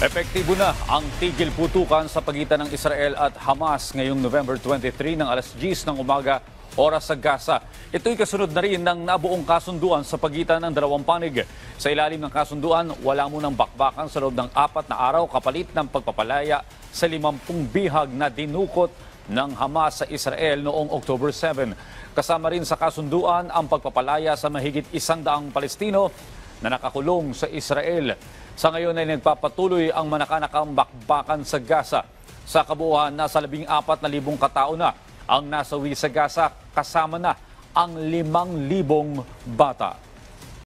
Epektibo na ang tigil putukan sa pagitan ng Israel at Hamas ngayong November 23 ng alas 10 ng umaga oras sa Gaza. Ito'y kasunod na rin ng nabuong kasunduan sa pagitan ng dalawang panig. Sa ilalim ng kasunduan, wala munang bakbakan sa loob ng apat na araw kapalit ng pagpapalaya sa limampung bihag na dinukot ng Hamas sa Israel noong October 7. Kasama rin sa kasunduan ang pagpapalaya sa mahigit isang daang Palestino na nakakulong sa Israel. Sa ngayon ay nagpapatuloy ang manakanakang bakbakan sa Gaza. Sa kabuuan, nasa 14,000 katao na ang nasawi sa Gaza kasama na ang 5,000 bata.